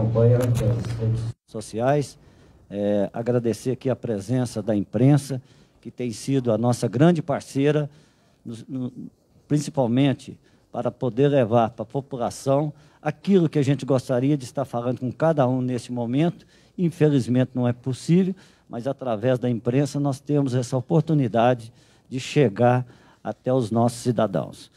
Acompanha as redes sociais. É, agradecer aqui a presença da imprensa, que tem sido a nossa grande parceira, no, no, principalmente para poder levar para a população aquilo que a gente gostaria de estar falando com cada um nesse momento. Infelizmente não é possível, mas através da imprensa nós temos essa oportunidade de chegar até os nossos cidadãos.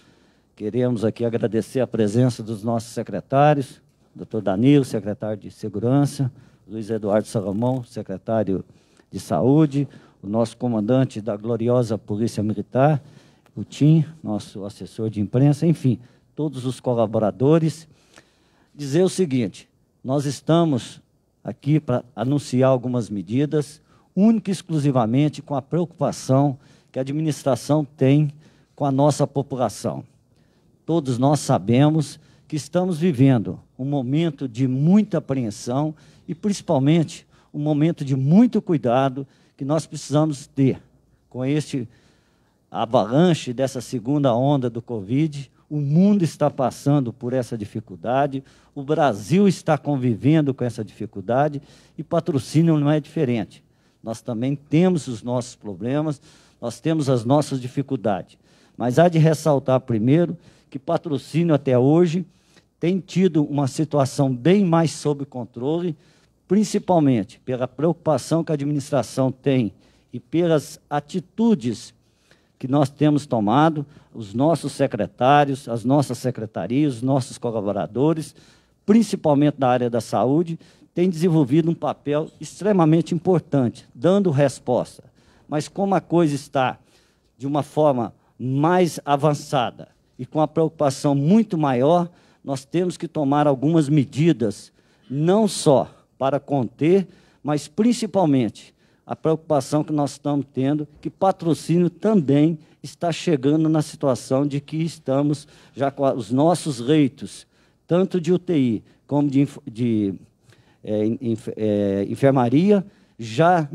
Queremos aqui agradecer a presença dos nossos secretários, doutor Danilo, secretário de Segurança, Luiz Eduardo Salomão, secretário de Saúde, o nosso comandante da gloriosa Polícia Militar, o Tim, nosso assessor de imprensa, enfim, todos os colaboradores, dizer o seguinte: nós estamos aqui para anunciar algumas medidas, única e exclusivamente com a preocupação que a administração tem com a nossa população. Todos nós sabemos que estamos vivendo um momento de muita apreensão e, principalmente, um momento de muito cuidado que nós precisamos ter com este avalanche dessa segunda onda do Covid. O mundo está passando por essa dificuldade, o Brasil está convivendo com essa dificuldade e patrocínio não é diferente. Nós também temos os nossos problemas, nós temos as nossas dificuldades. Mas há de ressaltar primeiro que patrocínio até hoje tem tido uma situação bem mais sob controle, principalmente pela preocupação que a administração tem e pelas atitudes que nós temos tomado, os nossos secretários, as nossas secretarias, os nossos colaboradores, principalmente da área da saúde, têm desenvolvido um papel extremamente importante, dando resposta. Mas como a coisa está de uma forma mais avançada e com a preocupação muito maior, nós temos que tomar algumas medidas, não só para conter, mas principalmente a preocupação que nós estamos tendo, que patrocínio também está chegando na situação de que estamos já com os nossos leitos, tanto de UTI como de, de é, é, enfermaria, já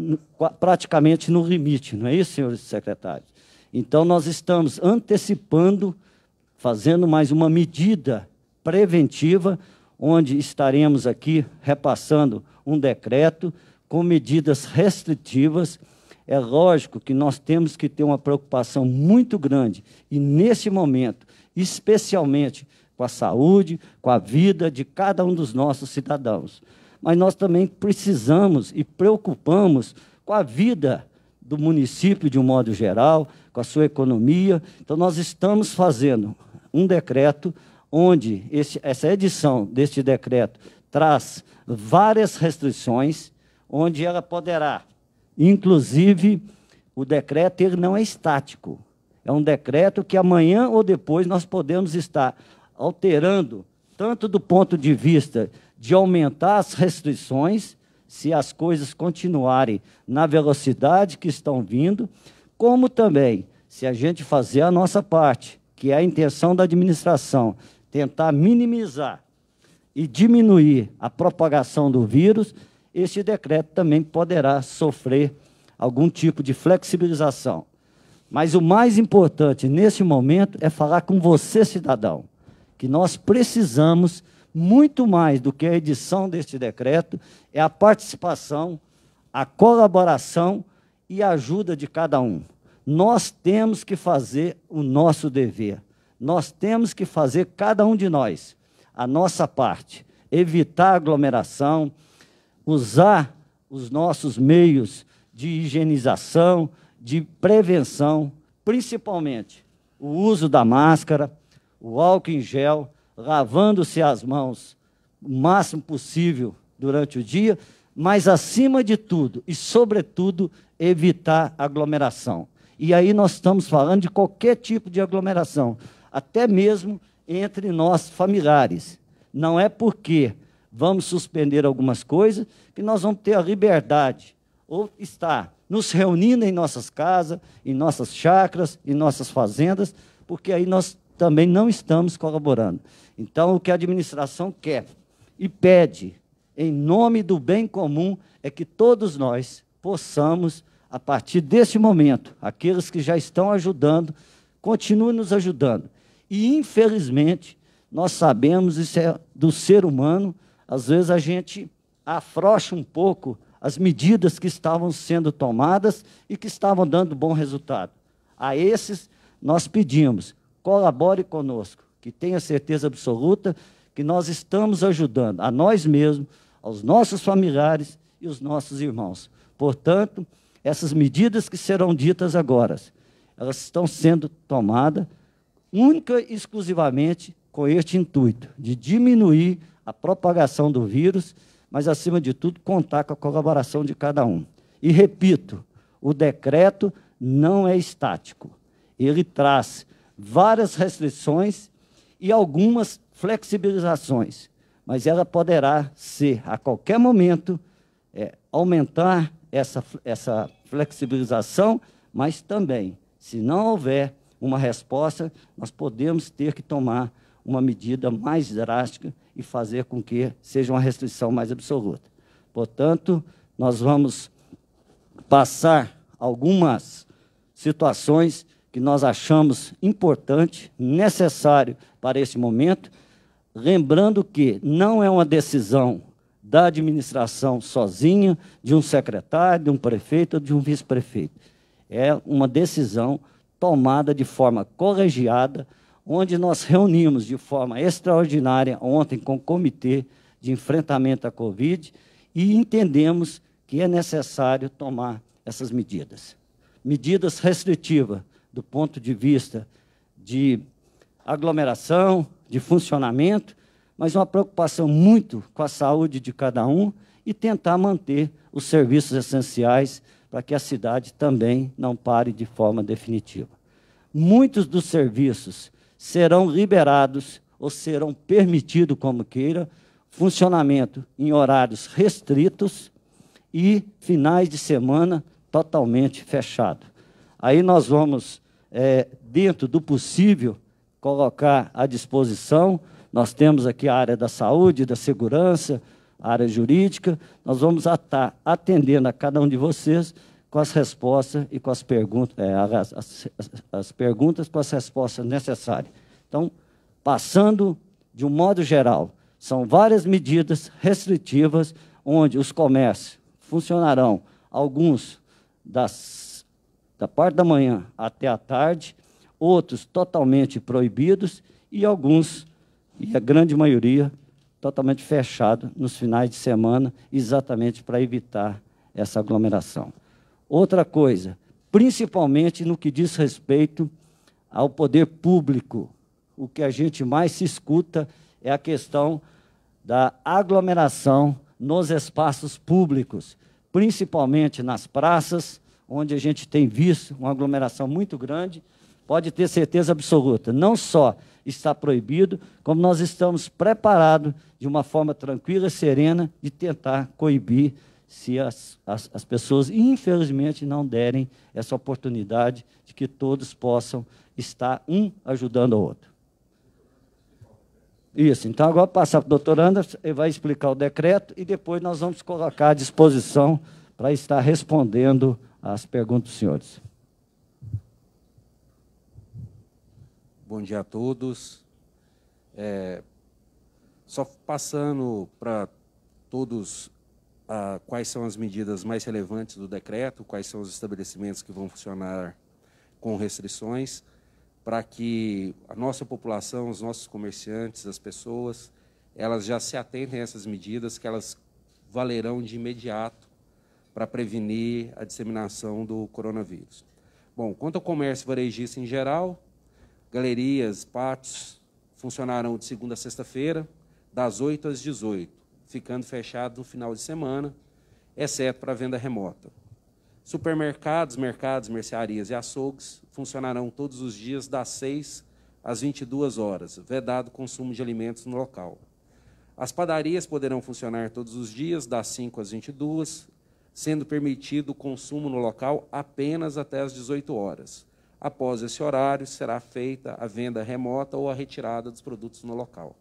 praticamente no limite, não é isso, senhores secretários? Então, nós estamos antecipando, fazendo mais uma medida preventiva, onde estaremos aqui repassando um decreto com medidas restritivas. É lógico que nós temos que ter uma preocupação muito grande e, nesse momento, especialmente com a saúde, com a vida de cada um dos nossos cidadãos. Mas nós também precisamos e preocupamos com a vida do município de um modo geral, com a sua economia. Então, nós estamos fazendo um decreto onde este, essa edição deste decreto traz várias restrições, onde ela poderá, inclusive, o decreto ele não é estático. É um decreto que amanhã ou depois nós podemos estar alterando, tanto do ponto de vista de aumentar as restrições, se as coisas continuarem na velocidade que estão vindo, como também se a gente fazer a nossa parte, que é a intenção da administração, tentar minimizar e diminuir a propagação do vírus, este decreto também poderá sofrer algum tipo de flexibilização. Mas o mais importante nesse momento é falar com você, cidadão, que nós precisamos, muito mais do que a edição deste decreto, é a participação, a colaboração e a ajuda de cada um. Nós temos que fazer o nosso dever nós temos que fazer, cada um de nós, a nossa parte, evitar aglomeração, usar os nossos meios de higienização, de prevenção, principalmente o uso da máscara, o álcool em gel, lavando-se as mãos o máximo possível durante o dia, mas acima de tudo e sobretudo evitar aglomeração. E aí nós estamos falando de qualquer tipo de aglomeração, até mesmo entre nós familiares. Não é porque vamos suspender algumas coisas que nós vamos ter a liberdade ou estar nos reunindo em nossas casas, em nossas chacras, em nossas fazendas, porque aí nós também não estamos colaborando. Então, o que a administração quer e pede, em nome do bem comum, é que todos nós possamos, a partir desse momento, aqueles que já estão ajudando, continuem nos ajudando. E, infelizmente, nós sabemos, isso é do ser humano, às vezes a gente afrouxa um pouco as medidas que estavam sendo tomadas e que estavam dando bom resultado. A esses, nós pedimos, colabore conosco, que tenha certeza absoluta que nós estamos ajudando a nós mesmos, aos nossos familiares e os nossos irmãos. Portanto, essas medidas que serão ditas agora, elas estão sendo tomadas única e exclusivamente com este intuito, de diminuir a propagação do vírus, mas, acima de tudo, contar com a colaboração de cada um. E repito, o decreto não é estático. Ele traz várias restrições e algumas flexibilizações, mas ela poderá ser, a qualquer momento, é, aumentar essa, essa flexibilização, mas também, se não houver uma resposta, nós podemos ter que tomar uma medida mais drástica e fazer com que seja uma restrição mais absoluta. Portanto, nós vamos passar algumas situações que nós achamos importante, necessário para esse momento, lembrando que não é uma decisão da administração sozinha, de um secretário, de um prefeito ou de um vice-prefeito. É uma decisão tomada de forma colegiada, onde nós reunimos de forma extraordinária ontem com o Comitê de Enfrentamento à Covid e entendemos que é necessário tomar essas medidas. Medidas restritivas do ponto de vista de aglomeração, de funcionamento, mas uma preocupação muito com a saúde de cada um e tentar manter os serviços essenciais para que a cidade também não pare de forma definitiva. Muitos dos serviços serão liberados ou serão permitidos, como queira, funcionamento em horários restritos e finais de semana totalmente fechado. Aí nós vamos, é, dentro do possível, colocar à disposição. Nós temos aqui a área da saúde, da segurança, área jurídica. Nós vamos estar atendendo a cada um de vocês com as respostas e com as perguntas, é, as, as, as perguntas com as respostas necessárias. Então, passando de um modo geral, são várias medidas restritivas onde os comércios funcionarão, alguns das, da parte da manhã até a tarde, outros totalmente proibidos e alguns, e a grande maioria, totalmente fechado nos finais de semana, exatamente para evitar essa aglomeração. Outra coisa, principalmente no que diz respeito ao poder público, o que a gente mais se escuta é a questão da aglomeração nos espaços públicos, principalmente nas praças, onde a gente tem visto uma aglomeração muito grande, pode ter certeza absoluta, não só está proibido, como nós estamos preparados, de uma forma tranquila e serena, de tentar coibir se as, as, as pessoas, infelizmente, não derem essa oportunidade de que todos possam estar um ajudando o outro. Isso, então agora passar para o doutor Anderson, ele vai explicar o decreto e depois nós vamos colocar à disposição para estar respondendo às perguntas dos senhores. bom dia a todos. É, só passando para todos ah, quais são as medidas mais relevantes do decreto, quais são os estabelecimentos que vão funcionar com restrições, para que a nossa população, os nossos comerciantes, as pessoas, elas já se atentem a essas medidas, que elas valerão de imediato para prevenir a disseminação do coronavírus. Bom, quanto ao comércio varejista em geral, Galerias, pátios funcionarão de segunda a sexta-feira, das 8 às 18, ficando fechado no final de semana, exceto para venda remota. Supermercados, mercados, mercearias e açougues funcionarão todos os dias das 6 às 22 horas, vedado o consumo de alimentos no local. As padarias poderão funcionar todos os dias das 5 às 22, sendo permitido o consumo no local apenas até às 18 horas. Após esse horário, será feita a venda remota ou a retirada dos produtos no local.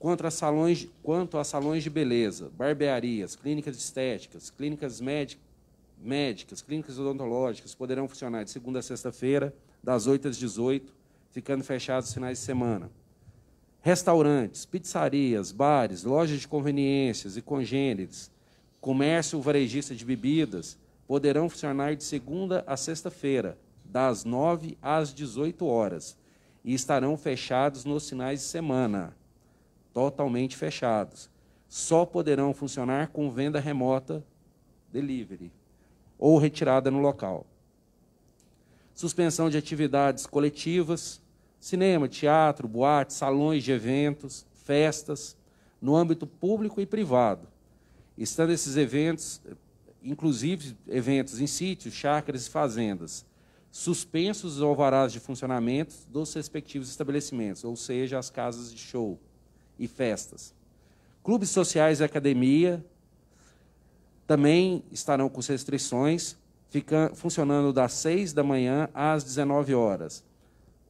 Quanto a salões, quanto a salões de beleza, barbearias, clínicas estéticas, clínicas médicas, clínicas odontológicas poderão funcionar de segunda a sexta-feira, das 8 às 18, ficando fechados os finais de semana. Restaurantes, pizzarias, bares, lojas de conveniências e congêneres Comércio varejista de bebidas poderão funcionar de segunda a sexta-feira, das 9 às 18 horas, e estarão fechados nos finais de semana, totalmente fechados. Só poderão funcionar com venda remota, delivery, ou retirada no local. Suspensão de atividades coletivas, cinema, teatro, boate, salões de eventos, festas, no âmbito público e privado está nesses eventos, inclusive eventos em sítios, chácaras e fazendas, suspensos os alvarás de funcionamento dos respectivos estabelecimentos, ou seja, as casas de show e festas. Clubes sociais e academia também estarão com restrições, funcionando das 6 da manhã às 19 horas.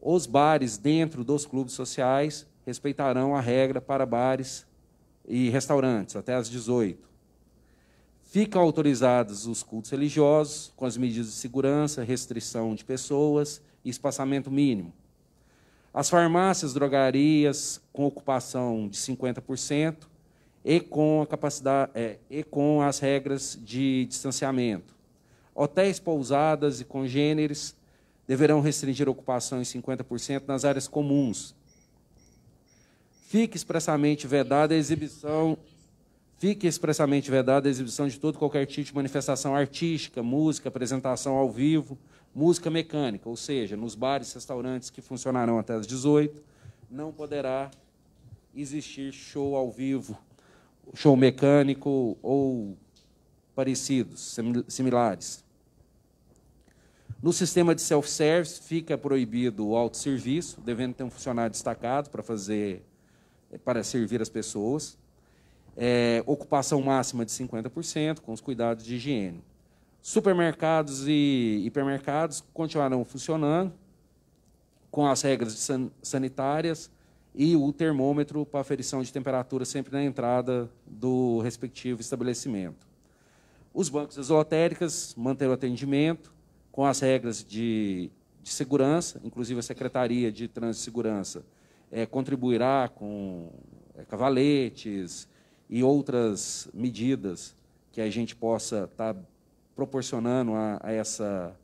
Os bares dentro dos clubes sociais respeitarão a regra para bares e restaurantes até às 18. Ficam autorizados os cultos religiosos, com as medidas de segurança, restrição de pessoas e espaçamento mínimo. As farmácias, drogarias, com ocupação de 50% e com, a capacidade, é, e com as regras de distanciamento. Hotéis, pousadas e congêneres deverão restringir a ocupação em 50% nas áreas comuns. Fica expressamente vedada a exibição Fique expressamente vedada a exibição de todo qualquer tipo de manifestação artística, música, apresentação ao vivo, música mecânica, ou seja, nos bares, restaurantes que funcionarão até as 18, não poderá existir show ao vivo, show mecânico ou parecidos, similares. No sistema de self-service fica proibido o autosserviço, devendo ter um funcionário destacado para fazer eh, para servir as pessoas é, ocupação máxima de 50%, com os cuidados de higiene. Supermercados e hipermercados continuarão funcionando com as regras sanitárias e o termômetro para aferição de temperatura sempre na entrada do respectivo estabelecimento. Os bancos das lotéricas atendimento com as regras de, de segurança, inclusive a Secretaria de Trânsito e Segurança é, contribuirá com é, cavaletes, e outras medidas que a gente possa estar tá proporcionando a, a essa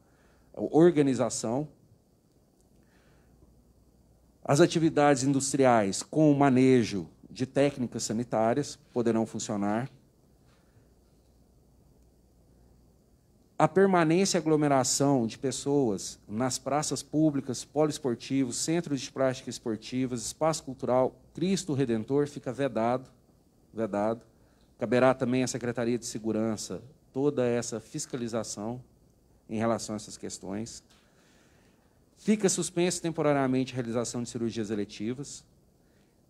organização. As atividades industriais com o manejo de técnicas sanitárias poderão funcionar. A permanência e aglomeração de pessoas nas praças públicas, poliesportivos, centros de prática esportivas, espaço cultural, Cristo Redentor fica vedado vedado. Caberá também à Secretaria de Segurança toda essa fiscalização em relação a essas questões. Fica suspensa temporariamente a realização de cirurgias eletivas,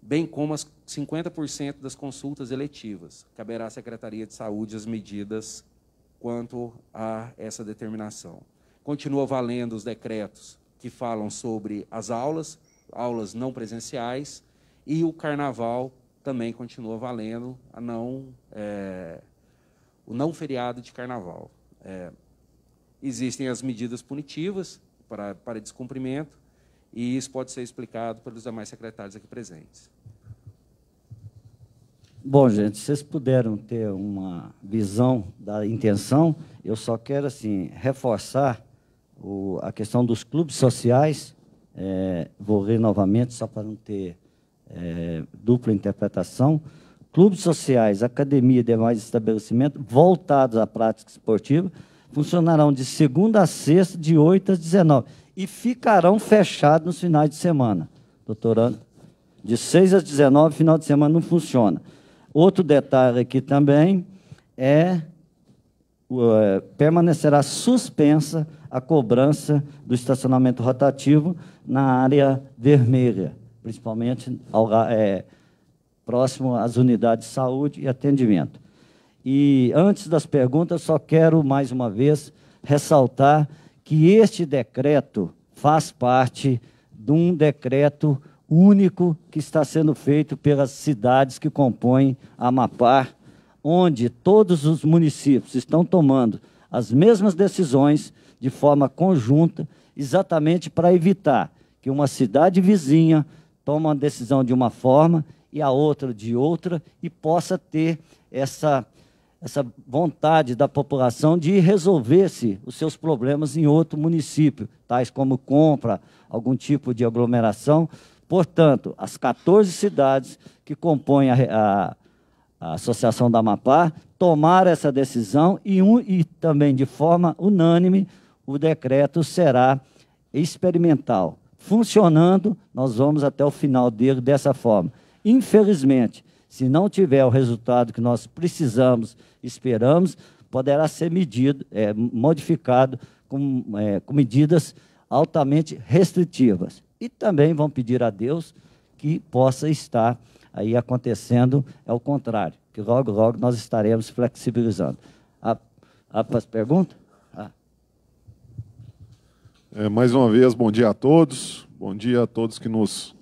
bem como as 50% das consultas eletivas. Caberá à Secretaria de Saúde as medidas quanto a essa determinação. Continua valendo os decretos que falam sobre as aulas, aulas não presenciais e o carnaval também continua valendo a não, é, o não feriado de carnaval. É, existem as medidas punitivas para, para descumprimento, e isso pode ser explicado pelos demais secretários aqui presentes. Bom, gente, vocês puderam ter uma visão da intenção, eu só quero assim reforçar o, a questão dos clubes sociais, é, vou ler novamente só para não ter é, dupla interpretação, clubes sociais, academia e demais estabelecimentos voltados à prática esportiva funcionarão de segunda a sexta, de 8 às 19 e ficarão fechados nos finais de semana. Doutorando, de 6 às 19, final de semana não funciona. Outro detalhe aqui também é, é permanecerá suspensa a cobrança do estacionamento rotativo na área vermelha principalmente ao, é, próximo às unidades de saúde e atendimento. E antes das perguntas, só quero mais uma vez ressaltar que este decreto faz parte de um decreto único que está sendo feito pelas cidades que compõem Amapá, onde todos os municípios estão tomando as mesmas decisões de forma conjunta, exatamente para evitar que uma cidade vizinha toma uma decisão de uma forma e a outra de outra e possa ter essa essa vontade da população de resolver-se os seus problemas em outro município, tais como compra, algum tipo de aglomeração. Portanto, as 14 cidades que compõem a, a, a Associação da Amapá tomaram essa decisão e, um, e também de forma unânime o decreto será experimental funcionando, nós vamos até o final dele dessa forma. Infelizmente, se não tiver o resultado que nós precisamos, esperamos, poderá ser medido, é, modificado com, é, com medidas altamente restritivas. E também vão pedir a Deus que possa estar aí acontecendo é o contrário, que logo, logo nós estaremos flexibilizando. A, a perguntas. É, mais uma vez, bom dia a todos. Bom dia a todos que nos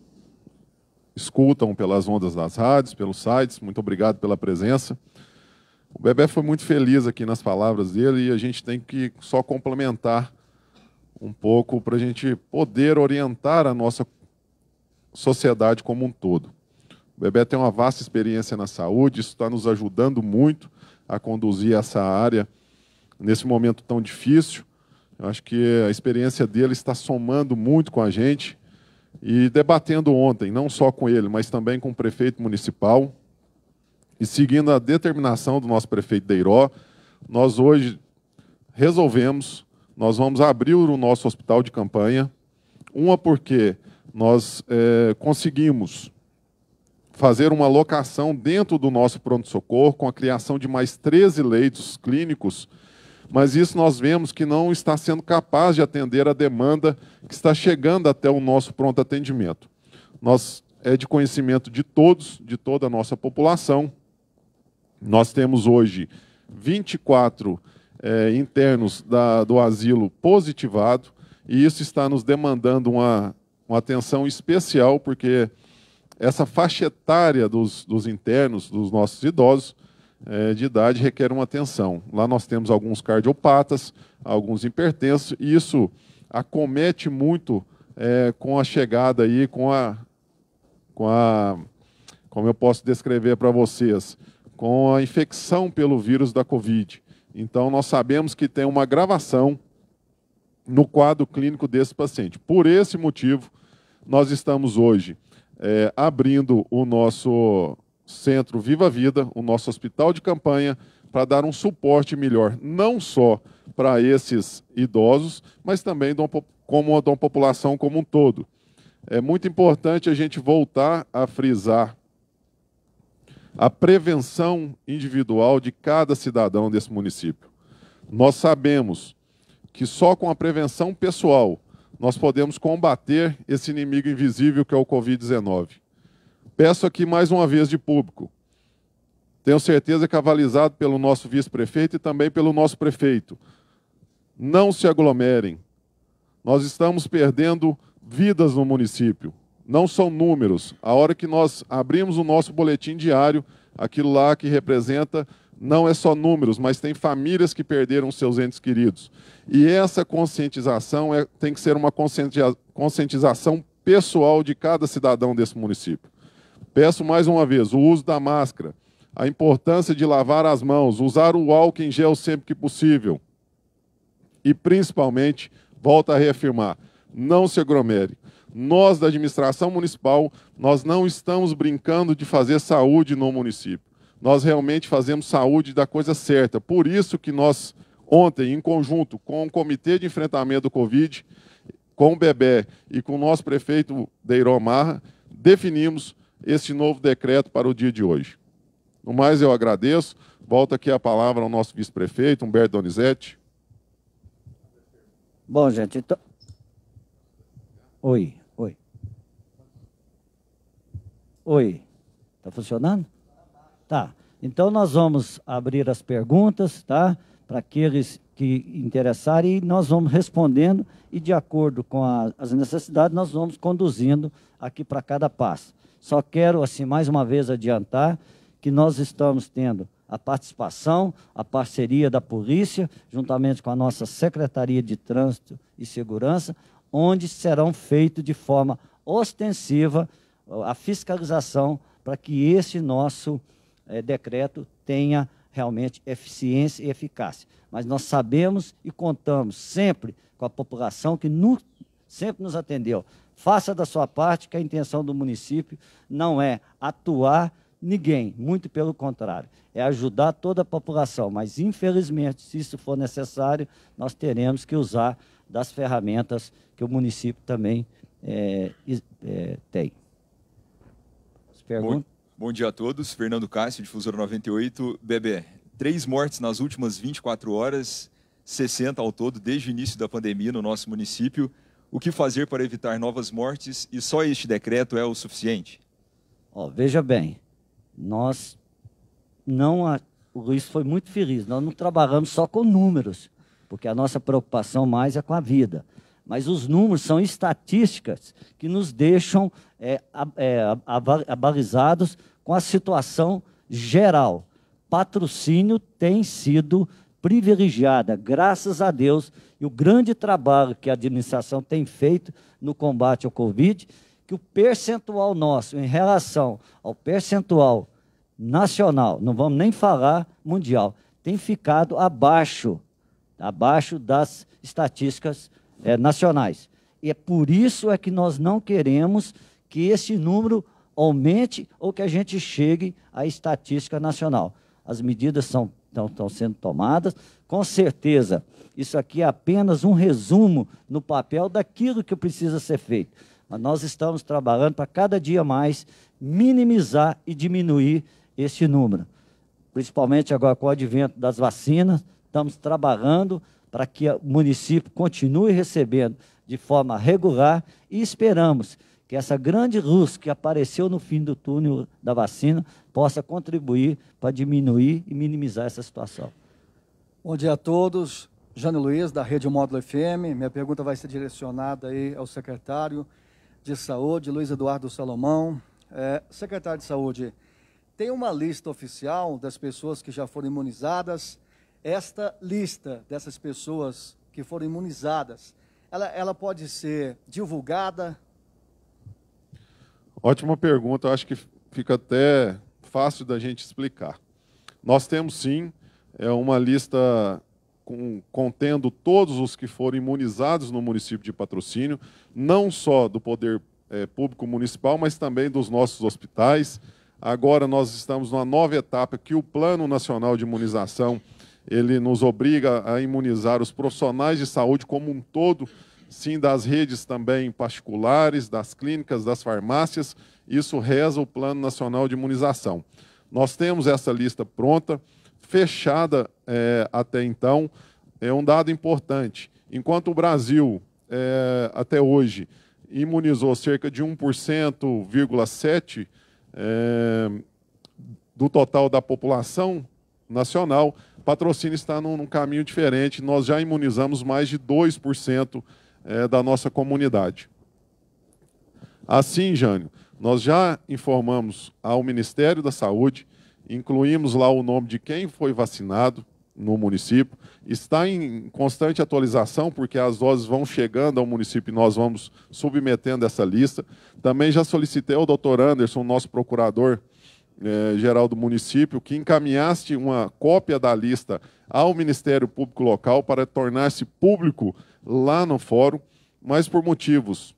escutam pelas ondas das rádios, pelos sites. Muito obrigado pela presença. O Bebé foi muito feliz aqui nas palavras dele e a gente tem que só complementar um pouco para a gente poder orientar a nossa sociedade como um todo. O Bebé tem uma vasta experiência na saúde, isso está nos ajudando muito a conduzir essa área nesse momento tão difícil eu acho que a experiência dele está somando muito com a gente e debatendo ontem, não só com ele, mas também com o prefeito municipal. E seguindo a determinação do nosso prefeito Deiró, nós hoje resolvemos, nós vamos abrir o nosso hospital de campanha. Uma porque nós é, conseguimos fazer uma locação dentro do nosso pronto-socorro, com a criação de mais 13 leitos clínicos mas isso nós vemos que não está sendo capaz de atender a demanda que está chegando até o nosso pronto atendimento. Nós é de conhecimento de todos, de toda a nossa população. Nós temos hoje 24 é, internos da, do asilo positivado, e isso está nos demandando uma, uma atenção especial, porque essa faixa etária dos, dos internos, dos nossos idosos, é, de idade requer uma atenção. Lá nós temos alguns cardiopatas, alguns hipertensos, e isso acomete muito é, com a chegada aí, com a, com a, como eu posso descrever para vocês, com a infecção pelo vírus da Covid. Então, nós sabemos que tem uma gravação no quadro clínico desse paciente. Por esse motivo, nós estamos hoje é, abrindo o nosso Centro Viva Vida, o nosso hospital de campanha, para dar um suporte melhor, não só para esses idosos, mas também como a população como um todo. É muito importante a gente voltar a frisar a prevenção individual de cada cidadão desse município. Nós sabemos que só com a prevenção pessoal nós podemos combater esse inimigo invisível que é o Covid-19. Peço aqui mais uma vez de público. Tenho certeza que avalizado pelo nosso vice-prefeito e também pelo nosso prefeito. Não se aglomerem. Nós estamos perdendo vidas no município. Não são números. A hora que nós abrimos o nosso boletim diário, aquilo lá que representa não é só números, mas tem famílias que perderam seus entes queridos. E essa conscientização é, tem que ser uma conscientização pessoal de cada cidadão desse município. Peço mais uma vez o uso da máscara, a importância de lavar as mãos, usar o álcool em gel sempre que possível. E principalmente, volto a reafirmar, não se agromere. Nós da administração municipal, nós não estamos brincando de fazer saúde no município. Nós realmente fazemos saúde da coisa certa. Por isso que nós ontem, em conjunto com o Comitê de Enfrentamento do Covid, com o Bebé e com o nosso prefeito Deirão Marra, definimos este novo decreto para o dia de hoje. No mais, eu agradeço. Volto aqui a palavra ao nosso vice-prefeito, Humberto Donizete. Bom, gente, então... Oi, oi. Oi, está funcionando? Tá. Então, nós vamos abrir as perguntas, tá? Para aqueles que interessarem, e nós vamos respondendo, e de acordo com a, as necessidades, nós vamos conduzindo aqui para cada passo. Só quero, assim, mais uma vez adiantar que nós estamos tendo a participação, a parceria da polícia, juntamente com a nossa Secretaria de Trânsito e Segurança, onde serão feitos de forma ostensiva a fiscalização para que esse nosso é, decreto tenha realmente eficiência e eficácia. Mas nós sabemos e contamos sempre com a população que no, sempre nos atendeu. Faça da sua parte, que a intenção do município não é atuar ninguém, muito pelo contrário, é ajudar toda a população. Mas, infelizmente, se isso for necessário, nós teremos que usar das ferramentas que o município também é, é, tem. Bom, bom, dia a todos. Fernando Cássio, difusora 98. Bebê, três mortes nas últimas 24 horas, 60 ao todo, desde o início da pandemia no nosso município o que fazer para evitar novas mortes e só este decreto é o suficiente? Oh, veja bem, nós não. A... O Luiz foi muito feliz, nós não trabalhamos só com números, porque a nossa preocupação mais é com a vida. Mas os números são estatísticas que nos deixam é, é, abalizados com a situação geral. Patrocínio tem sido privilegiada, graças a Deus, e o grande trabalho que a administração tem feito no combate ao Covid, que o percentual nosso em relação ao percentual nacional, não vamos nem falar mundial, tem ficado abaixo, abaixo das estatísticas é, nacionais. E é por isso é que nós não queremos que esse número aumente ou que a gente chegue à estatística nacional. As medidas são estão, estão sendo tomadas. Com certeza, isso aqui é apenas um resumo no papel daquilo que precisa ser feito. Mas nós estamos trabalhando para cada dia mais minimizar e diminuir esse número. Principalmente agora com o advento das vacinas, estamos trabalhando para que o município continue recebendo de forma regular e esperamos que essa grande luz que apareceu no fim do túnel da vacina possa contribuir para diminuir e minimizar essa situação. Bom dia a todos. Jânio Luiz, da Rede Módulo FM. Minha pergunta vai ser direcionada aí ao secretário de Saúde, Luiz Eduardo Salomão. É, secretário de Saúde, tem uma lista oficial das pessoas que já foram imunizadas. Esta lista dessas pessoas que foram imunizadas, ela, ela pode ser divulgada? Ótima pergunta. Eu acho que fica até fácil da gente explicar. Nós temos sim é uma lista com, contendo todos os que foram imunizados no município de patrocínio, não só do poder é, público municipal, mas também dos nossos hospitais. Agora nós estamos numa nova etapa que o Plano Nacional de Imunização ele nos obriga a imunizar os profissionais de saúde como um todo, sim, das redes também particulares, das clínicas, das farmácias isso reza o Plano Nacional de Imunização. Nós temos essa lista pronta, fechada é, até então. É um dado importante. Enquanto o Brasil, é, até hoje, imunizou cerca de 1,7% é, do total da população nacional, patrocínio está num, num, caminho diferente. Nós já imunizamos mais de 2% é, da nossa comunidade. Assim, Jânio, nós já informamos ao Ministério da Saúde, incluímos lá o nome de quem foi vacinado no município. Está em constante atualização, porque as doses vão chegando ao município e nós vamos submetendo essa lista. Também já solicitei ao doutor Anderson, nosso procurador eh, geral do município, que encaminhasse uma cópia da lista ao Ministério Público Local para tornar-se público lá no fórum, mas por motivos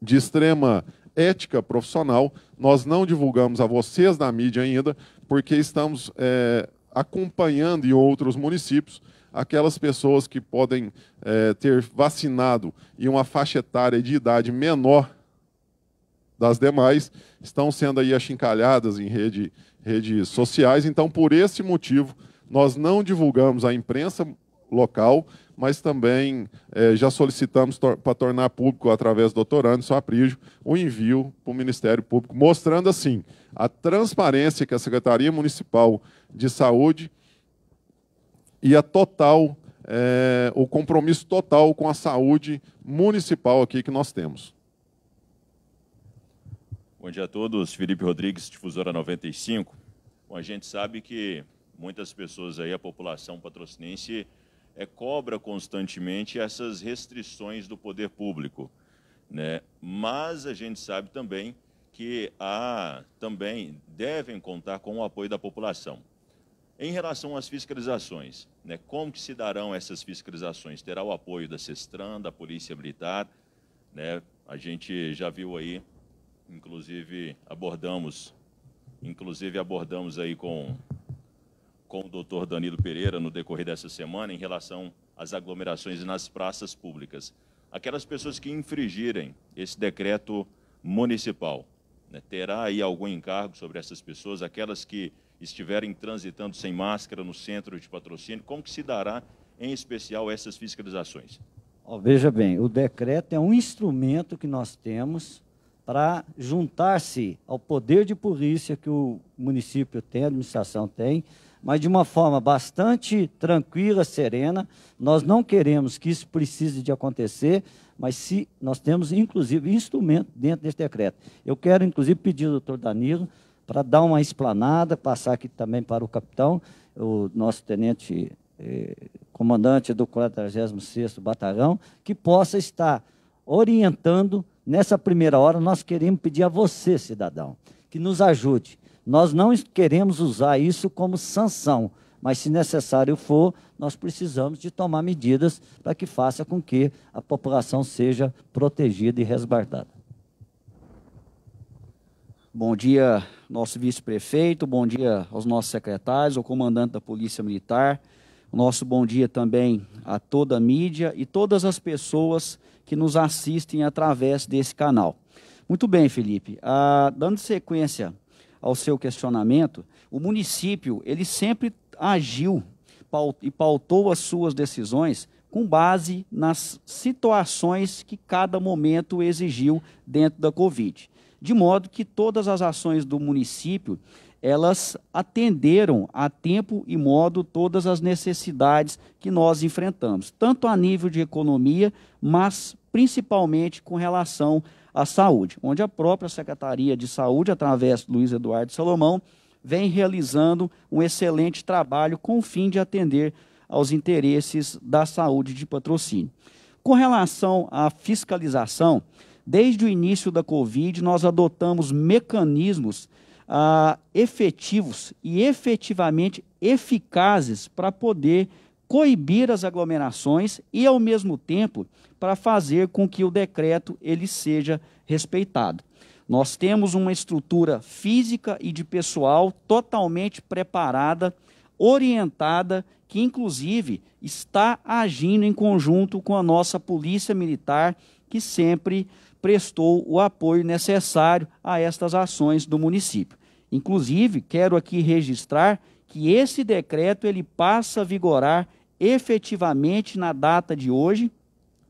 de extrema ética profissional. Nós não divulgamos a vocês na mídia ainda, porque estamos é, acompanhando em outros municípios aquelas pessoas que podem é, ter vacinado e uma faixa etária de idade menor das demais, estão sendo aí achincalhadas em rede, redes sociais. Então, por esse motivo, nós não divulgamos à imprensa local, mas também é, já solicitamos tor para tornar público, através do doutorando, só Aprijo, o envio para o Ministério Público, mostrando assim a transparência que a Secretaria Municipal de Saúde e a total, é, o compromisso total com a saúde municipal aqui que nós temos. Bom dia a todos. Felipe Rodrigues, Difusora 95. Bom, a gente sabe que muitas pessoas aí, a população patrocinense, é, cobra constantemente essas restrições do poder público. Né? Mas a gente sabe também que há, também devem contar com o apoio da população. Em relação às fiscalizações, né, como que se darão essas fiscalizações? Terá o apoio da Sestran, da Polícia Militar, né? A gente já viu aí, inclusive abordamos, inclusive abordamos aí com com o doutor Danilo Pereira no decorrer dessa semana em relação às aglomerações nas praças públicas. Aquelas pessoas que infringirem esse decreto municipal, né, terá aí algum encargo sobre essas pessoas, aquelas que estiverem transitando sem máscara no centro de patrocínio, como que se dará em especial essas fiscalizações? Oh, veja bem, o decreto é um instrumento que nós temos para juntar-se ao poder de polícia que o município tem, a administração tem, mas de uma forma bastante tranquila, serena. Nós não queremos que isso precise de acontecer, mas se nós temos, inclusive, instrumento dentro desse decreto. Eu quero, inclusive, pedir ao doutor Danilo para dar uma explanada, passar aqui também para o capitão, o nosso tenente eh, comandante do 46º Batalhão, que possa estar orientando nessa primeira hora. Nós queremos pedir a você, cidadão, que nos ajude nós não queremos usar isso como sanção, mas se necessário for, nós precisamos de tomar medidas para que faça com que a população seja protegida e resguardada. Bom dia, nosso vice-prefeito, bom dia aos nossos secretários, ao comandante da Polícia Militar, nosso bom dia também a toda a mídia e todas as pessoas que nos assistem através desse canal. Muito bem, Felipe. Ah, dando sequência ao seu questionamento, o município ele sempre agiu e pautou as suas decisões com base nas situações que cada momento exigiu dentro da Covid, de modo que todas as ações do município elas atenderam a tempo e modo todas as necessidades que nós enfrentamos, tanto a nível de economia, mas principalmente com relação à saúde, onde a própria Secretaria de Saúde, através do Luiz Eduardo Salomão, vem realizando um excelente trabalho com o fim de atender aos interesses da saúde de patrocínio. Com relação à fiscalização, desde o início da Covid, nós adotamos mecanismos ah, efetivos e efetivamente eficazes para poder coibir as aglomerações e, ao mesmo tempo, para fazer com que o decreto ele seja respeitado. Nós temos uma estrutura física e de pessoal totalmente preparada, orientada, que inclusive está agindo em conjunto com a nossa Polícia Militar, que sempre prestou o apoio necessário a estas ações do município. Inclusive, quero aqui registrar que esse decreto ele passa a vigorar efetivamente na data de hoje,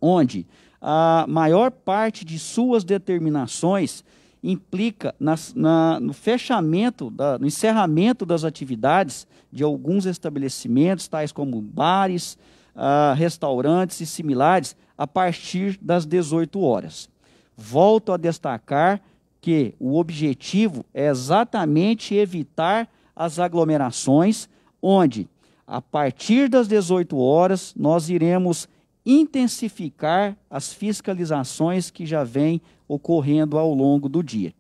onde a maior parte de suas determinações implica na, na, no fechamento, da, no encerramento das atividades de alguns estabelecimentos, tais como bares, uh, restaurantes e similares, a partir das 18 horas. Volto a destacar que o objetivo é exatamente evitar as aglomerações, onde a partir das 18 horas, nós iremos intensificar as fiscalizações que já vêm ocorrendo ao longo do dia.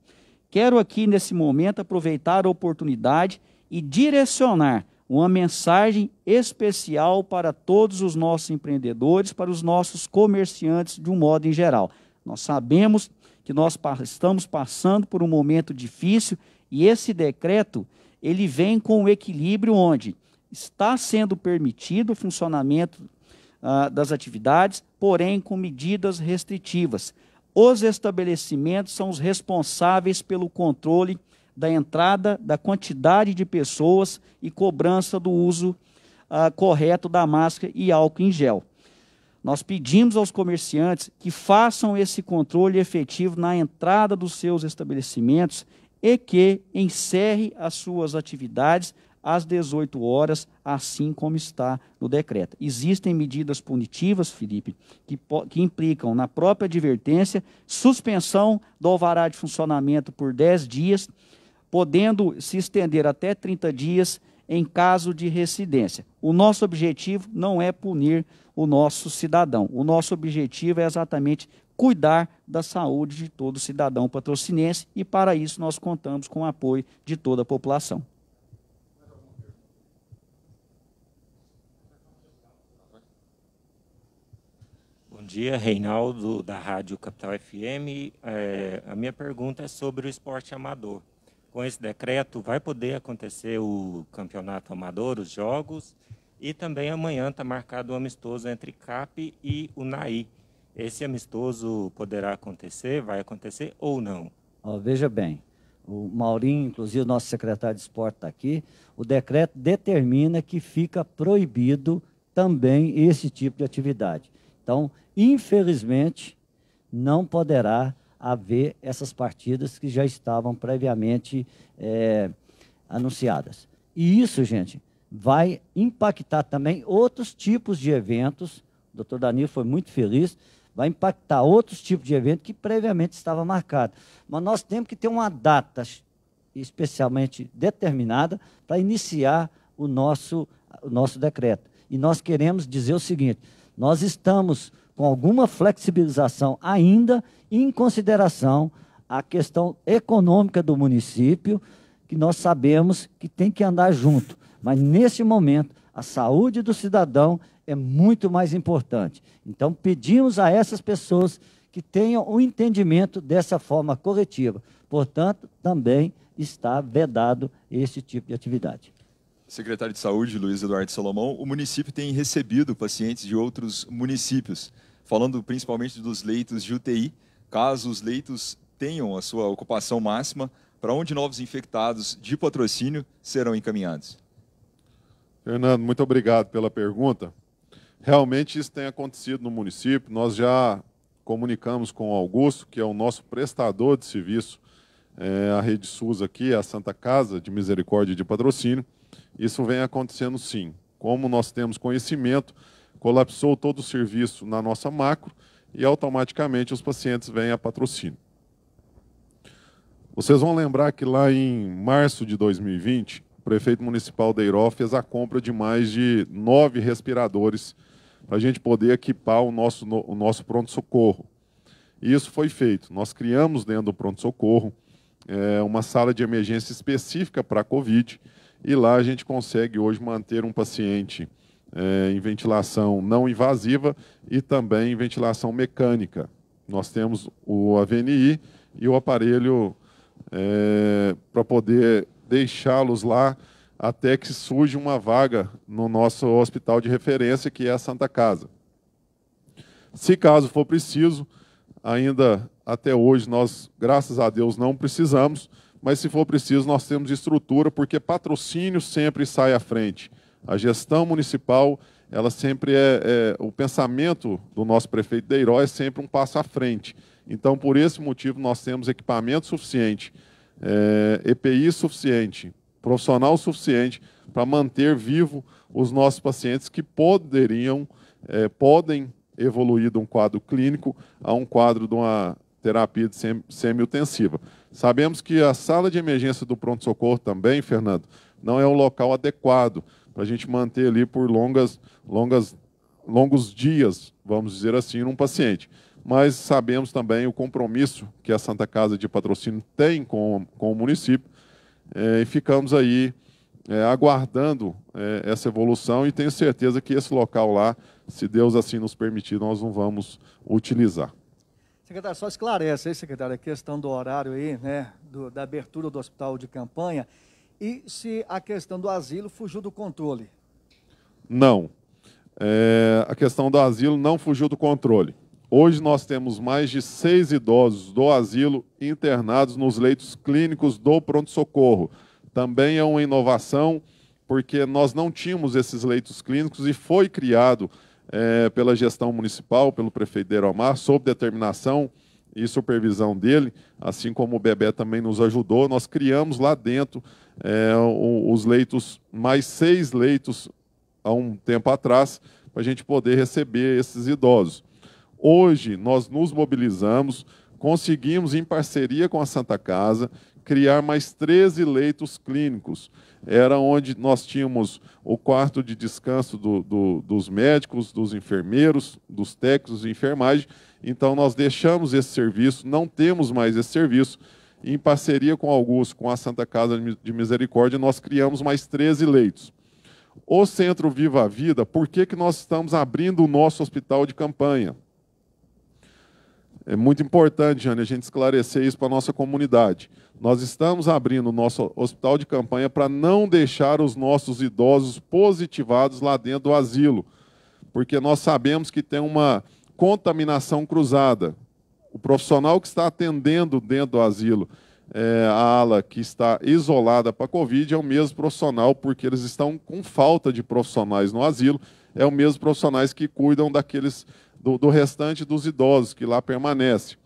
Quero aqui, nesse momento, aproveitar a oportunidade e direcionar uma mensagem especial para todos os nossos empreendedores, para os nossos comerciantes de um modo em geral. Nós sabemos que nós estamos passando por um momento difícil e esse decreto ele vem com um equilíbrio onde está sendo permitido o funcionamento ah, das atividades, porém com medidas restritivas. Os estabelecimentos são os responsáveis pelo controle da entrada, da quantidade de pessoas e cobrança do uso ah, correto da máscara e álcool em gel. Nós pedimos aos comerciantes que façam esse controle efetivo na entrada dos seus estabelecimentos e que encerre as suas atividades às 18 horas, assim como está no decreto. Existem medidas punitivas, Felipe, que, que implicam na própria advertência suspensão do alvará de funcionamento por 10 dias, podendo se estender até 30 dias em caso de residência. O nosso objetivo não é punir o nosso cidadão. O nosso objetivo é exatamente cuidar da saúde de todo cidadão patrocinense e para isso nós contamos com o apoio de toda a população. dia, Reinaldo, da Rádio Capital FM. É, a minha pergunta é sobre o esporte amador. Com esse decreto, vai poder acontecer o campeonato amador, os jogos, e também amanhã está marcado um amistoso entre CAP e UNAI. Esse amistoso poderá acontecer, vai acontecer ou não? Oh, veja bem, o Maurinho, inclusive o nosso secretário de esporte está aqui, o decreto determina que fica proibido também esse tipo de atividade. Então, infelizmente, não poderá haver essas partidas que já estavam previamente é, anunciadas. E isso, gente, vai impactar também outros tipos de eventos. O doutor Danilo foi muito feliz. Vai impactar outros tipos de evento que previamente estava marcado. Mas nós temos que ter uma data especialmente determinada para iniciar o nosso, o nosso decreto. E nós queremos dizer o seguinte: nós estamos com alguma flexibilização ainda em consideração à questão econômica do município, que nós sabemos que tem que andar junto. Mas nesse momento, a saúde do cidadão é muito mais importante. Então, pedimos a essas pessoas que tenham o um entendimento dessa forma corretiva. Portanto, também está vedado esse tipo de atividade secretário de Saúde, Luiz Eduardo Salomão, o município tem recebido pacientes de outros municípios, falando principalmente dos leitos de UTI, caso os leitos tenham a sua ocupação máxima, para onde novos infectados de patrocínio serão encaminhados? Fernando, muito obrigado pela pergunta. Realmente isso tem acontecido no município. Nós já comunicamos com o Augusto, que é o nosso prestador de serviço, é, a Rede SUS aqui, a Santa Casa de Misericórdia e de Patrocínio, isso vem acontecendo sim. Como nós temos conhecimento, colapsou todo o serviço na nossa macro e automaticamente os pacientes vêm a patrocínio. Vocês vão lembrar que lá em março de 2020, o prefeito municipal de Eiró fez a compra de mais de nove respiradores para a gente poder equipar o nosso, o nosso pronto-socorro. E isso foi feito. Nós criamos dentro do pronto-socorro é, uma sala de emergência específica para a Covid, e lá a gente consegue hoje manter um paciente é, em ventilação não invasiva e também em ventilação mecânica. Nós temos o AVNI e o aparelho é, para poder deixá-los lá até que surge uma vaga no nosso hospital de referência, que é a Santa Casa. Se caso for preciso, ainda até hoje nós, graças a Deus, não precisamos, mas se for preciso, nós temos estrutura, porque patrocínio sempre sai à frente. A gestão municipal, ela sempre é, é o pensamento do nosso prefeito Deiró é sempre um passo à frente. Então, por esse motivo, nós temos equipamento suficiente, é, EPI suficiente, profissional suficiente para manter vivo os nossos pacientes que poderiam, é, podem evoluir de um quadro clínico a um quadro de uma terapia semi-intensiva. Sabemos que a sala de emergência do pronto-socorro também, Fernando, não é um local adequado para a gente manter ali por longas, longas, longos dias, vamos dizer assim, num paciente. Mas sabemos também o compromisso que a Santa Casa de Patrocínio tem com, com o município é, e ficamos aí é, aguardando é, essa evolução e tenho certeza que esse local lá, se Deus assim nos permitir, nós não vamos utilizar. Secretário, só esclarece aí, secretário, a questão do horário aí, né, do, da abertura do hospital de campanha e se a questão do asilo fugiu do controle. Não. É, a questão do asilo não fugiu do controle. Hoje nós temos mais de seis idosos do asilo internados nos leitos clínicos do pronto-socorro. Também é uma inovação, porque nós não tínhamos esses leitos clínicos e foi criado é, pela gestão municipal, pelo prefeito Deiromar, sob determinação e supervisão dele, assim como o Bebé também nos ajudou, nós criamos lá dentro é, os leitos, mais seis leitos há um tempo atrás, para a gente poder receber esses idosos. Hoje, nós nos mobilizamos, conseguimos, em parceria com a Santa Casa, criar mais 13 leitos clínicos. Era onde nós tínhamos o quarto de descanso do, do, dos médicos, dos enfermeiros, dos técnicos de enfermagem. Então, nós deixamos esse serviço, não temos mais esse serviço. Em parceria com Augusto, com a Santa Casa de Misericórdia, nós criamos mais 13 leitos. O Centro Viva a Vida, por que, que nós estamos abrindo o nosso hospital de campanha? É muito importante, Jane, a gente esclarecer isso para a nossa comunidade. Nós estamos abrindo o nosso hospital de campanha para não deixar os nossos idosos positivados lá dentro do asilo, porque nós sabemos que tem uma contaminação cruzada. O profissional que está atendendo dentro do asilo é, a ala que está isolada para a Covid é o mesmo profissional, porque eles estão com falta de profissionais no asilo, é o mesmo profissionais que cuidam daqueles do, do restante dos idosos que lá permanece.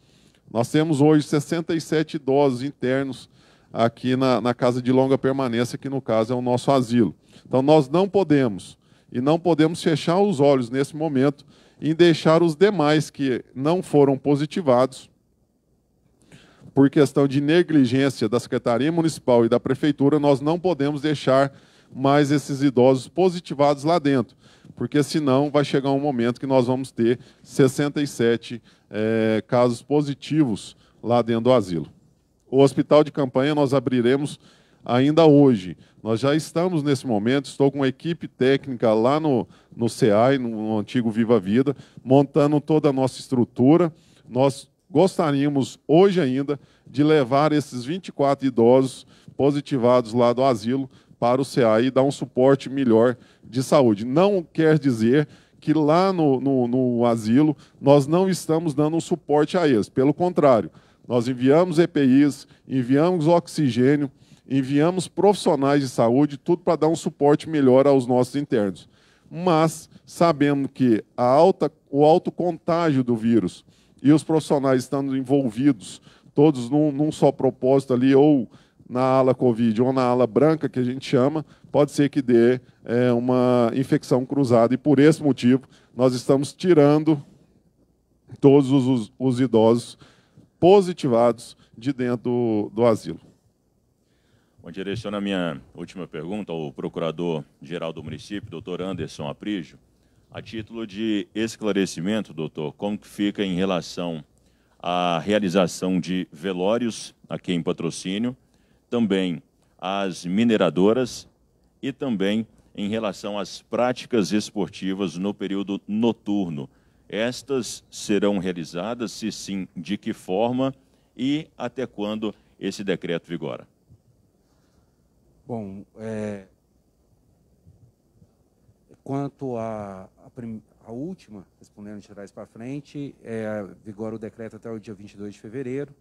Nós temos hoje 67 idosos internos aqui na, na casa de longa permanência, que no caso é o nosso asilo. Então nós não podemos e não podemos fechar os olhos nesse momento em deixar os demais que não foram positivados por questão de negligência da Secretaria Municipal e da Prefeitura, nós não podemos deixar mais esses idosos positivados lá dentro porque senão vai chegar um momento que nós vamos ter 67 é, eh, casos positivos lá dentro do asilo. O hospital de campanha nós abriremos ainda hoje. Nós já estamos nesse momento, estou com uma equipe técnica lá no, no CEAI, no antigo Viva Vida, montando toda a nossa estrutura. Nós gostaríamos, hoje ainda, de levar esses 24 idosos positivados lá do asilo para o Cai e dar um suporte melhor de saúde. Não quer dizer que lá no, no, no asilo nós não estamos dando um suporte a eles. Pelo contrário, nós enviamos EPIs, enviamos oxigênio, enviamos profissionais de saúde, tudo para dar um suporte melhor aos nossos internos. Mas sabemos que a alta, o alto contágio do vírus e os profissionais estando envolvidos, todos num, num só propósito ali, ou na ala Covid ou na ala branca, que a gente chama, pode ser que dê é, uma infecção cruzada. E por esse motivo, nós estamos tirando todos os, os idosos positivados de dentro do, do asilo. Bom, direciono a minha última pergunta ao procurador-geral do município, doutor Anderson Aprígio. A título de esclarecimento, doutor, como que fica em relação à realização de velórios aqui em patrocínio também às mineradoras e também em relação às práticas esportivas no período noturno. Estas serão realizadas, se sim, de que forma e até quando esse decreto vigora? Bom, é... quanto à prim... última, respondendo de trás para frente, é... vigora o decreto até o dia 22 de fevereiro.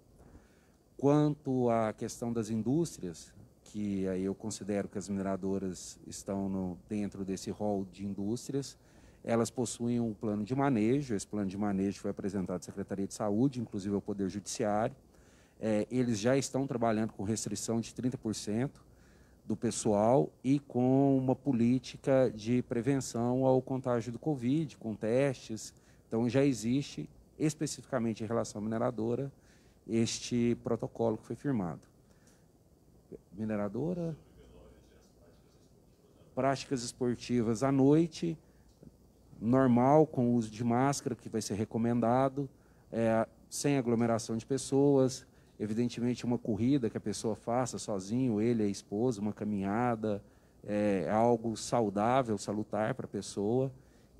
Quanto à questão das indústrias, que aí eu considero que as mineradoras estão no, dentro desse rol de indústrias, elas possuem um plano de manejo, esse plano de manejo foi apresentado à Secretaria de Saúde, inclusive ao Poder Judiciário. É, eles já estão trabalhando com restrição de 30% do pessoal e com uma política de prevenção ao contágio do Covid, com testes. Então, já existe, especificamente em relação à mineradora, este protocolo que foi firmado. Mineradora, práticas esportivas à noite, normal, com uso de máscara, que vai ser recomendado, é, sem aglomeração de pessoas, evidentemente uma corrida que a pessoa faça sozinho, ele e a esposa, uma caminhada, é algo saudável, salutar para a pessoa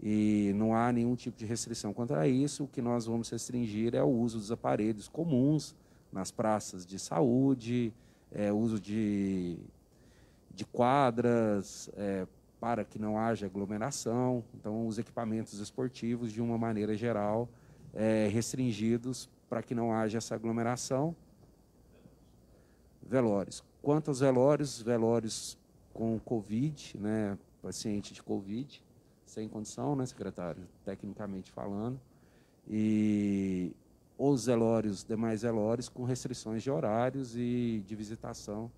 e não há nenhum tipo de restrição contra isso. O que nós vamos restringir é o uso dos aparelhos comuns nas praças de saúde, é, uso de, de quadras é, para que não haja aglomeração. Então, os equipamentos esportivos, de uma maneira geral, é, restringidos para que não haja essa aglomeração. Velórios. Quanto aos velórios, velórios com Covid, né, paciente de Covid, sem condição, né, secretário? Tecnicamente falando. E os velórios, demais velórios, com restrições de horários e de visitação,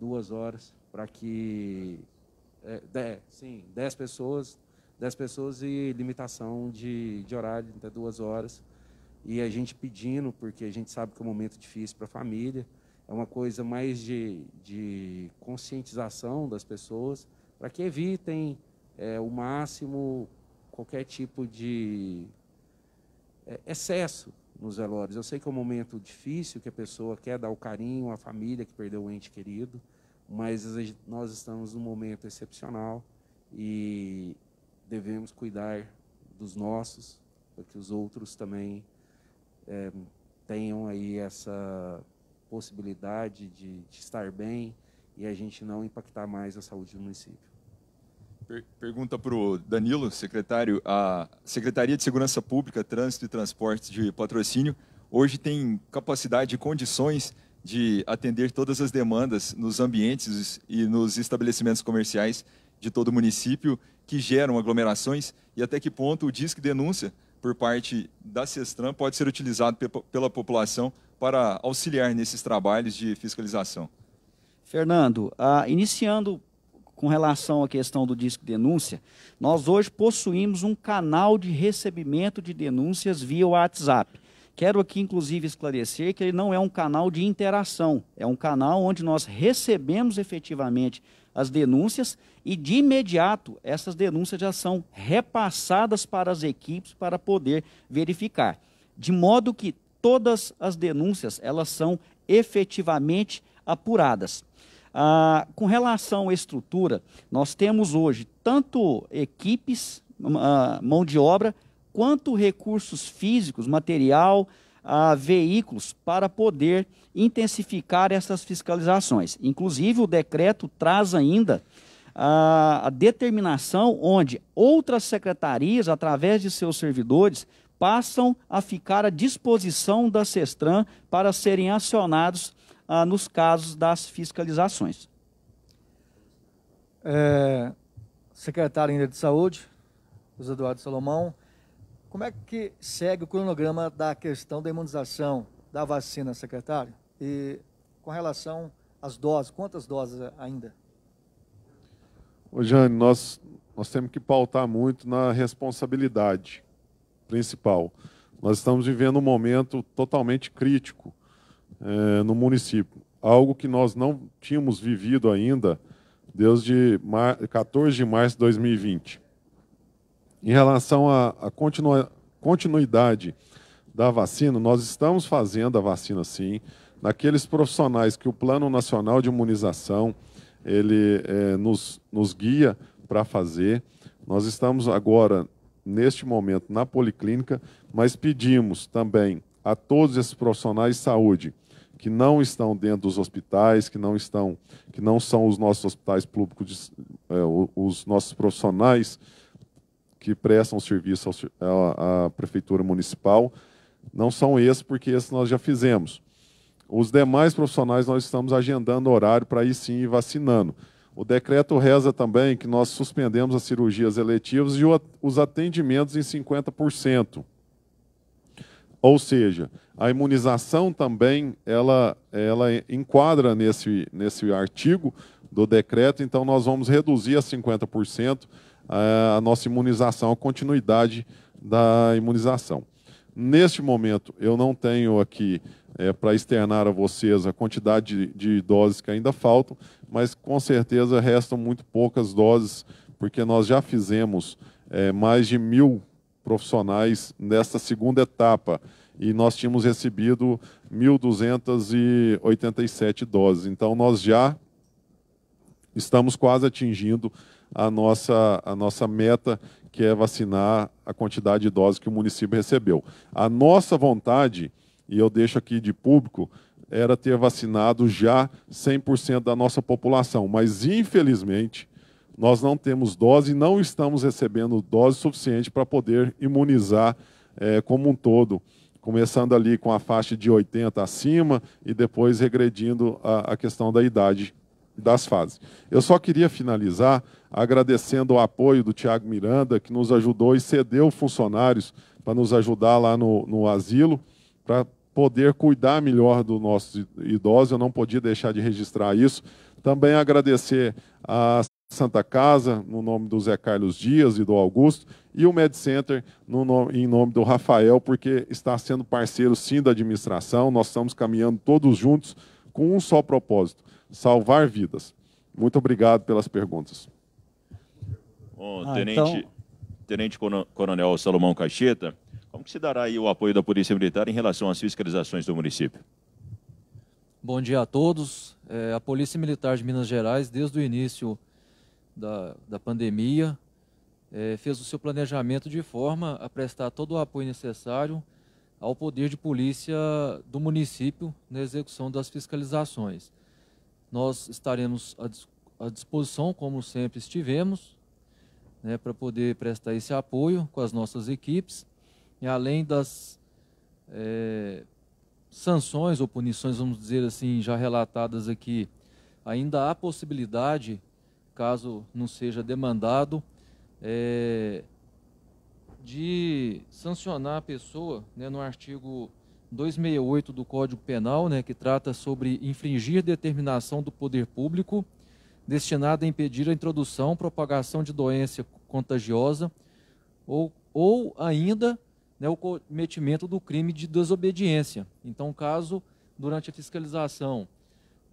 duas horas, para que. É, dez, sim, dez pessoas, dez pessoas e limitação de, de horário até então, duas horas. E a gente pedindo, porque a gente sabe que é um momento difícil para a família, é uma coisa mais de, de conscientização das pessoas, para que evitem é, o máximo qualquer tipo de é, excesso nos velórios. Eu sei que é um momento difícil, que a pessoa quer dar o carinho à família que perdeu o ente querido, mas nós estamos num momento excepcional e devemos cuidar dos nossos, para que os outros também é, tenham aí essa possibilidade de, de estar bem e a gente não impactar mais a saúde do município. Per pergunta para o Danilo, secretário. A Secretaria de Segurança Pública, Trânsito e Transportes de Patrocínio hoje tem capacidade e condições de atender todas as demandas nos ambientes e nos estabelecimentos comerciais de todo o município que geram aglomerações e até que ponto o DISC denúncia por parte da Cestran pode ser utilizado pela população para auxiliar nesses trabalhos de fiscalização. Fernando, ah, iniciando com relação à questão do disco denúncia, nós hoje possuímos um canal de recebimento de denúncias via WhatsApp. Quero aqui, inclusive, esclarecer que ele não é um canal de interação, é um canal onde nós recebemos efetivamente as denúncias e, de imediato, essas denúncias já são repassadas para as equipes para poder verificar. De modo que todas as denúncias, elas são efetivamente apuradas. Ah, com relação à estrutura, nós temos hoje tanto equipes, ah, mão de obra, quanto recursos físicos, material, ah, veículos, para poder intensificar essas fiscalizações. Inclusive, o decreto traz ainda ah, a, determinação onde outras secretarias, através de seus servidores, passam a ficar à disposição da Sestran para serem acionados ah, nos casos das fiscalizações. É, secretário ainda de Saúde, José Eduardo Salomão, como é que segue o cronograma da questão da imunização da vacina, secretário? E com relação às doses, quantas doses ainda? Ô, Jane, nós, nós temos que pautar muito na responsabilidade principal. Nós estamos vivendo um momento totalmente crítico é, no município. Algo que nós não tínhamos vivido ainda desde 14 de março de 2020. Em relação à continua, continuidade da vacina, nós estamos fazendo a vacina sim, naqueles profissionais que o Plano Nacional de Imunização ele é, nos, nos guia para fazer. Nós estamos agora, neste momento, na Policlínica, mas pedimos também a todos esses profissionais de saúde que não estão dentro dos hospitais, que não estão, que não são os nossos hospitais públicos, de, é, os nossos profissionais que prestam serviço à prefeitura municipal, não são esses porque esses nós já fizemos. Os demais profissionais nós estamos agendando horário para ir sim vacinando. O decreto reza também que nós suspendemos as cirurgias eletivas e os atendimentos em 50%. Ou seja, a imunização também ela, ela enquadra nesse, nesse artigo do decreto, então nós vamos reduzir a 50% eh, a nossa imunização, a continuidade da imunização. Neste momento, eu não tenho aqui é, eh, para externar a vocês a quantidade de, de doses que ainda faltam, mas com certeza restam muito poucas doses, porque nós já fizemos é, mais de mil profissionais nesta segunda etapa. E nós tínhamos recebido 1.287 doses. Então, nós já estamos quase atingindo a nossa, a nossa meta, que é vacinar a quantidade de doses que o município recebeu. A nossa vontade, e eu deixo aqui de público, era ter vacinado já 100% da nossa população, mas infelizmente nós não temos dose e não estamos recebendo dose suficiente para poder imunizar é, como um todo, começando ali com a faixa de 80 acima e depois regredindo a, a questão da idade das fases. Eu só queria finalizar agradecendo o apoio do Tiago Miranda, que nos ajudou e cedeu funcionários para nos ajudar lá no, no asilo, para poder cuidar melhor do nosso idoso. Eu não podia deixar de registrar isso. Também agradecer a Santa Casa, no nome do Zé Carlos Dias e do Augusto, e o Med no nome, em nome do Rafael, porque está sendo parceiro sim da administração. Nós estamos caminhando todos juntos com um só propósito: salvar vidas. Muito obrigado pelas perguntas. Bom, ah, tenente, então- tenente Coronel Salomão Caixeta, como se dará aí o apoio da Polícia Militar em relação às fiscalizações do município? Bom dia a todos. É, a Polícia Militar de Minas Gerais, desde o início da, da pandemia, é, fez o seu planejamento de forma a prestar todo o apoio necessário ao poder de polícia do município na execução das fiscalizações. Nós estaremos à, à disposição, como sempre estivemos, né, para poder prestar esse apoio com as nossas equipes, e além das é, sanções ou punições, vamos dizer assim, já relatadas aqui, ainda há possibilidade caso não seja demandado, é, de sancionar a pessoa né, no artigo 268 do Código Penal, né, que trata sobre infringir determinação do poder público destinada a impedir a introdução, propagação de doença contagiosa ou, ou ainda né, o cometimento do crime de desobediência. Então, caso durante a fiscalização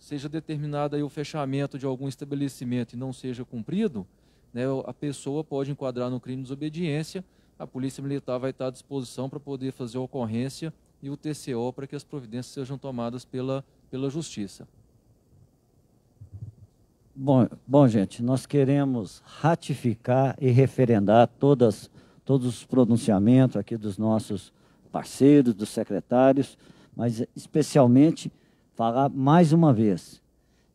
seja determinado aí o fechamento de algum estabelecimento e não seja cumprido, né, a pessoa pode enquadrar no crime de desobediência, a Polícia Militar vai estar à disposição para poder fazer a ocorrência e o TCO para que as providências sejam tomadas pela, pela Justiça. Bom, bom, gente, nós queremos ratificar e referendar todas, todos os pronunciamentos aqui dos nossos parceiros, dos secretários, mas especialmente falar mais uma vez,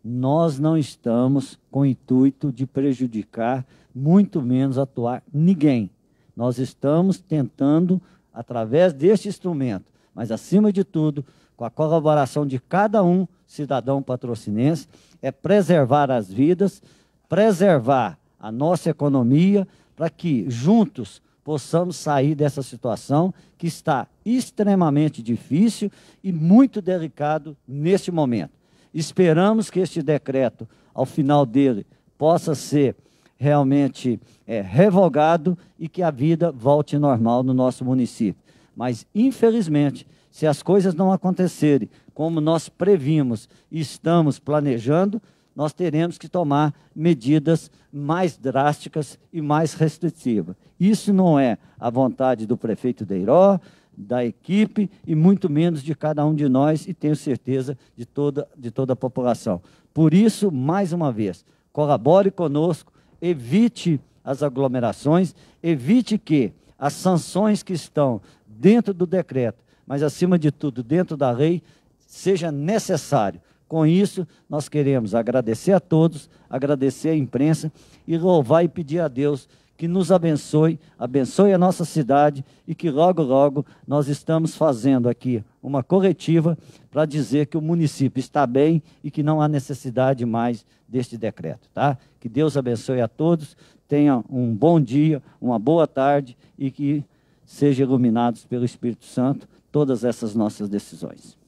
nós não estamos com o intuito de prejudicar, muito menos atuar ninguém. Nós estamos tentando, através deste instrumento, mas acima de tudo, com a colaboração de cada um, cidadão patrocinense, é preservar as vidas, preservar a nossa economia, para que juntos possamos sair dessa situação que está extremamente difícil e muito delicado neste momento. Esperamos que este decreto, ao final dele, possa ser realmente é, revogado e que a vida volte normal no nosso município. Mas, infelizmente, se as coisas não acontecerem como nós previmos e estamos planejando, nós teremos que tomar medidas mais drásticas e mais restritivas. Isso não é a vontade do prefeito Deiró, da equipe e muito menos de cada um de nós e tenho certeza de toda, de toda a população. Por isso, mais uma vez, colabore conosco, evite as aglomerações, evite que as sanções que estão dentro do decreto, mas acima de tudo dentro da lei, seja necessário. Com isso, nós queremos agradecer a todos, agradecer à imprensa e louvar e pedir a Deus que nos abençoe, abençoe a nossa cidade e que logo, logo nós estamos fazendo aqui uma corretiva para dizer que o município está bem e que não há necessidade mais deste decreto, tá? Que Deus abençoe a todos, tenha um bom dia, uma boa tarde e que sejam iluminados pelo Espírito Santo todas essas nossas decisões.